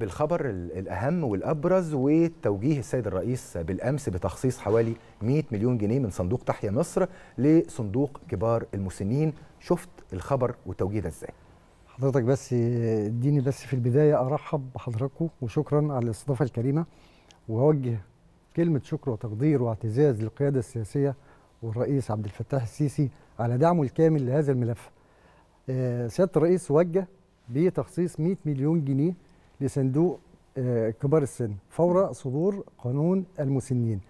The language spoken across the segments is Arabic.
بالخبر الأهم والأبرز وتوجيه السيد الرئيس بالأمس بتخصيص حوالي 100 مليون جنيه من صندوق تحيا مصر لصندوق كبار المسنين شفت الخبر والتوجيه ده إزاي؟ حضرتك بس اديني بس في البداية أرحب بحضراتكم وشكرا على الاستضافة الكريمة وأوجه كلمة شكر وتقدير واعتزاز للقيادة السياسية والرئيس عبد الفتاح السيسي على دعمه الكامل لهذا الملف آه، سيادة الرئيس وجه بتخصيص 100 مليون جنيه لصندوق آه، كبار السن فور صدور قانون المسنين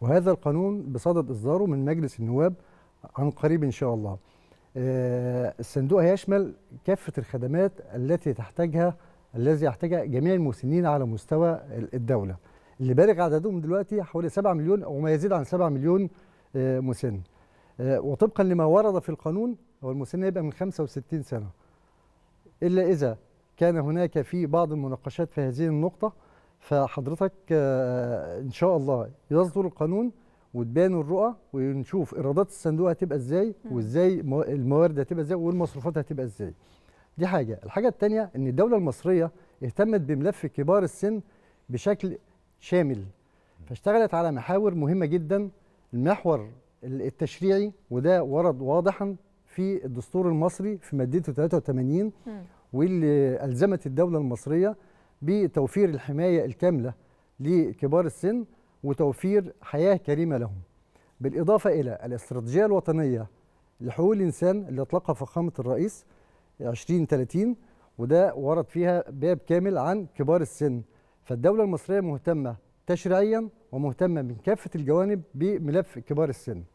وهذا القانون بصدد إصداره من مجلس النواب عن قريب إن شاء الله آه، الصندوق هيشمل كافة الخدمات التي تحتاجها الذي يحتاجها جميع المسنين على مستوى الدولة اللي بالغ عددهم دلوقتي حوالي 7 مليون أو ما يزيد عن 7 مليون آه، مسن وطبقا لما ورد في القانون هو المسن يبقى من 65 سنة إلا إذا كان هناك في بعض المناقشات في هذه النقطة فحضرتك آه، إن شاء الله يصدر القانون وتبان الرؤى ونشوف ايرادات الصندوق هتبقى ازاي وازاي الموارد هتبقى ازاي والمصروفات هتبقى ازاي دي حاجه الحاجه الثانيه ان الدوله المصريه اهتمت بملف كبار السن بشكل شامل فاشتغلت على محاور مهمه جدا المحور التشريعي وده ورد واضحا في الدستور المصري في مادته 83 واللي ألزمت الدولة المصرية بتوفير الحماية الكاملة لكبار السن وتوفير حياة كريمة لهم بالإضافة إلى الاستراتيجية الوطنية لحقوق الإنسان اللي أطلقها فخامة الرئيس 2030 وده ورد فيها باب كامل عن كبار السن فالدولة المصرية مهتمة تشريعيا ومهتمة من كافة الجوانب بملف كبار السن